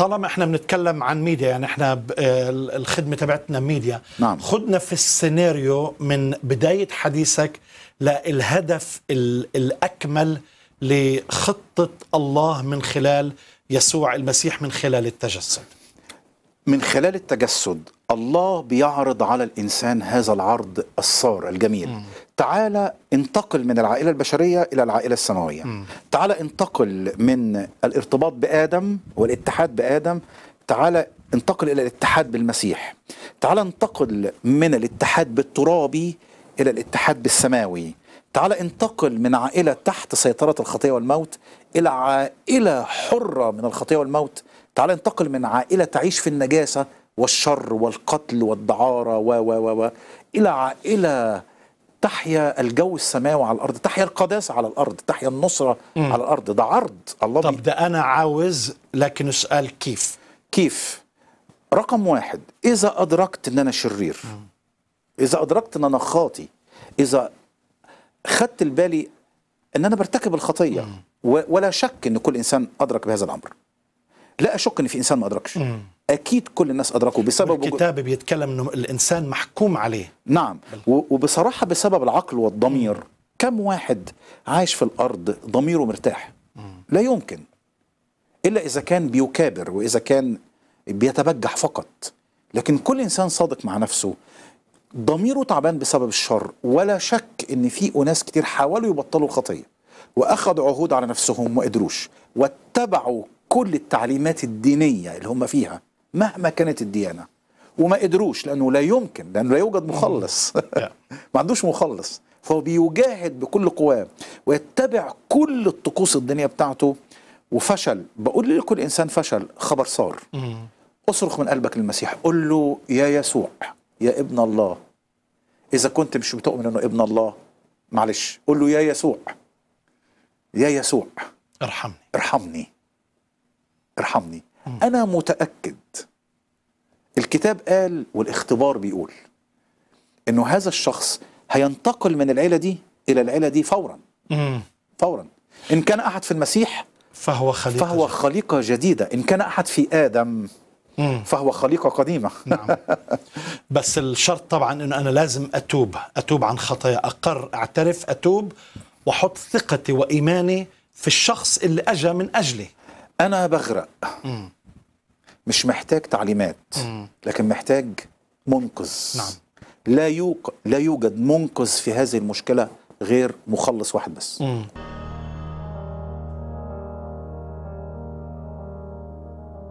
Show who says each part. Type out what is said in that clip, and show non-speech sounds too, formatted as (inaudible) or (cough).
Speaker 1: طالما احنا بنتكلم عن ميديا يعني احنا الخدمه تبعتنا ميديا نعم. خدنا في السيناريو من بدايه حديثك للهدف الاكمل لخطه الله من خلال يسوع المسيح من خلال التجسد
Speaker 2: من خلال التجسد الله بيعرض على الإنسان هذا العرض الصار الجميل تعالى انتقل من العائلة البشرية إلى العائلة السماوية تعالى انتقل من الارتباط بآدم والاتحاد بآدم تعالى انتقل إلى الاتحاد بالمسيح تعالى انتقل من الاتحاد بالترابي إلى الاتحاد بالسماوي تعالى انتقل من عائلة تحت سيطرة الخطية والموت إلى عائلة حرة من الخطية والموت تعالى انتقل من عائلة تعيش في النجاسة والشر والقتل والدعارة و و و إلى عائلة تحيا الجو السماوي على الارض تحيا القداسه على الارض تحيا النصره م. على الارض ده عرض الله طب ده انا عاوز لكن اسال كيف كيف رقم واحد اذا ادركت ان انا شرير م. اذا ادركت ان انا خاطي اذا خدت البالي ان انا برتكب الخطيه ولا شك ان كل انسان ادرك بهذا الامر لا اشك ان في انسان ما ادركش م. اكيد كل الناس ادركوا بسبب الكتاب بيتكلم انه الانسان محكوم عليه نعم وبصراحه بسبب العقل والضمير كم واحد عايش في الارض ضميره مرتاح لا يمكن الا اذا كان بيكابر واذا كان بيتبجح فقط لكن كل انسان صادق مع نفسه ضميره تعبان بسبب الشر ولا شك ان في اناس كتير حاولوا يبطلوا الخطيه واخذوا عهود على نفسهم وما قدروش واتبعوا كل التعليمات الدينيه اللي هم فيها مهما كانت الديانه وما قدروش لانه لا يمكن لانه لا يوجد مخلص (laughs) ما عندوش مخلص فهو بيجاهد بكل قواه ويتبع كل الطقوس الدنيا بتاعته وفشل بقول لكل انسان فشل خبر صار اصرخ من قلبك للمسيح قل له يا يسوع يا ابن الله اذا كنت مش بتؤمن انه ابن الله معلش قل له يا يسوع يا يسوع ارحمني ارحمني ارحمني أنا متأكد الكتاب قال والاختبار بيقول إنه هذا الشخص هينتقل من العيلة دي إلى العيلة دي فورا فورا إن كان أحد في المسيح فهو خليقة فهو خليقة جديدة إن كان أحد في آدم فهو خليقة قديمة
Speaker 1: نعم. (laughs) بس الشرط طبعا أنه أنا لازم أتوب أتوب عن خطايا أقر أعترف أتوب وأحط ثقتي وإيماني في الشخص اللي أجا من أجلي انا بغرق
Speaker 2: مش محتاج تعليمات لكن محتاج منقذ نعم. لا يوجد منقذ في هذه المشكله غير مخلص واحد
Speaker 1: بس